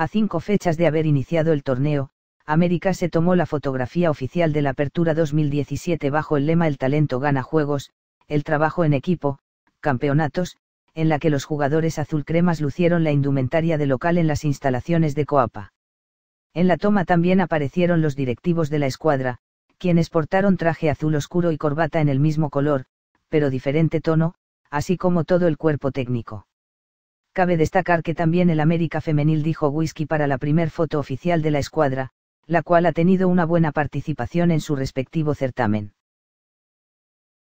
A cinco fechas de haber iniciado el torneo, América se tomó la fotografía oficial de la Apertura 2017 bajo el lema El talento gana juegos, el trabajo en equipo, campeonatos, en la que los jugadores azulcremas lucieron la indumentaria de local en las instalaciones de Coapa. En la toma también aparecieron los directivos de la escuadra, quienes portaron traje azul oscuro y corbata en el mismo color, pero diferente tono, así como todo el cuerpo técnico. Cabe destacar que también el América Femenil dijo whisky para la primer foto oficial de la escuadra, la cual ha tenido una buena participación en su respectivo certamen.